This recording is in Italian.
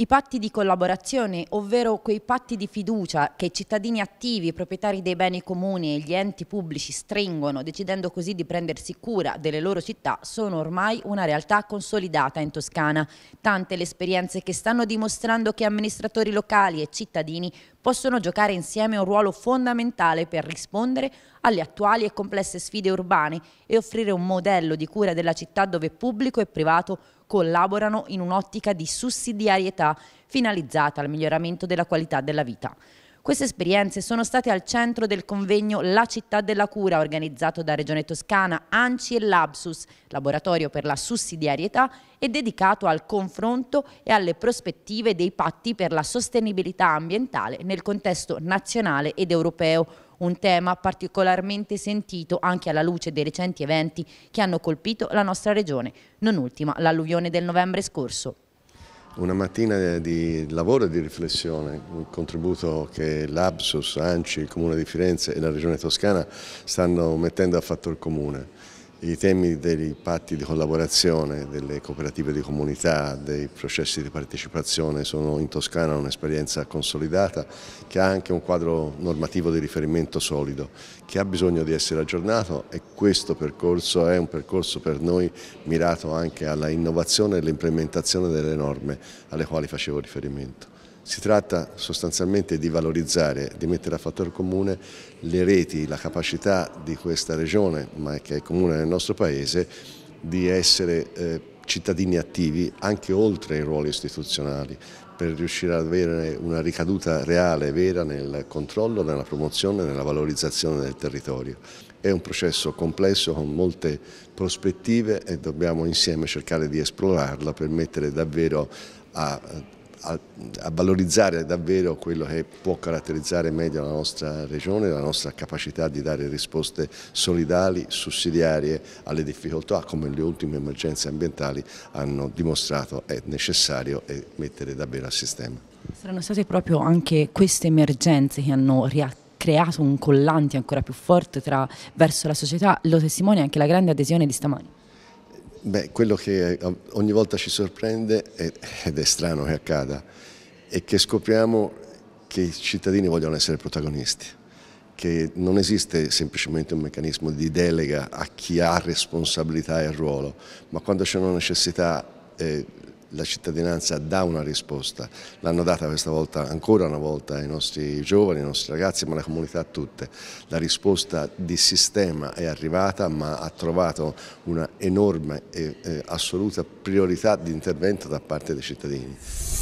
I patti di collaborazione, ovvero quei patti di fiducia che i cittadini attivi, i proprietari dei beni comuni e gli enti pubblici stringono, decidendo così di prendersi cura delle loro città, sono ormai una realtà consolidata in Toscana. Tante le esperienze che stanno dimostrando che amministratori locali e cittadini possono giocare insieme un ruolo fondamentale per rispondere alle attuali e complesse sfide urbane e offrire un modello di cura della città dove pubblico e privato collaborano in un'ottica di sussidiarietà finalizzata al miglioramento della qualità della vita. Queste esperienze sono state al centro del convegno La città della cura organizzato da Regione Toscana, ANCI e Labsus, laboratorio per la sussidiarietà e dedicato al confronto e alle prospettive dei patti per la sostenibilità ambientale nel contesto nazionale ed europeo un tema particolarmente sentito anche alla luce dei recenti eventi che hanno colpito la nostra regione, non ultima l'alluvione del novembre scorso. Una mattina di lavoro e di riflessione, un contributo che l'Absus, ANCI, il Comune di Firenze e la Regione Toscana stanno mettendo a fattor comune i temi dei patti di collaborazione, delle cooperative di comunità, dei processi di partecipazione sono in Toscana un'esperienza consolidata che ha anche un quadro normativo di riferimento solido, che ha bisogno di essere aggiornato e questo percorso è un percorso per noi mirato anche alla innovazione e all'implementazione delle norme alle quali facevo riferimento. Si tratta sostanzialmente di valorizzare, di mettere a fattore comune le reti, la capacità di questa regione, ma che è comune nel nostro Paese, di essere eh, cittadini attivi anche oltre i ruoli istituzionali per riuscire ad avere una ricaduta reale e vera nel controllo, nella promozione e nella valorizzazione del territorio. È un processo complesso con molte prospettive e dobbiamo insieme cercare di esplorarla per mettere davvero a a, a, valorizzare davvero quello che può caratterizzare meglio la nostra regione, la nostra capacità di dare risposte solidali, sussidiarie alle difficoltà come le ultime emergenze ambientali hanno dimostrato è necessario e mettere davvero a sistema. Saranno state proprio anche queste emergenze che hanno reattivato creato un collante ancora più forte tra, verso la società, lo testimonia anche la grande adesione di stamani. Beh, quello che eh, ogni volta ci sorprende, ed è strano che accada, è che scopriamo che i cittadini vogliono essere protagonisti, che non esiste semplicemente un meccanismo di delega a chi ha responsabilità e ruolo, ma quando c'è una necessità eh, la cittadinanza dà una risposta, l'hanno data questa volta ancora una volta ai nostri giovani, ai nostri ragazzi, ma alla comunità tutte. La risposta di sistema è arrivata ma ha trovato una enorme e eh, assoluta priorità di intervento da parte dei cittadini.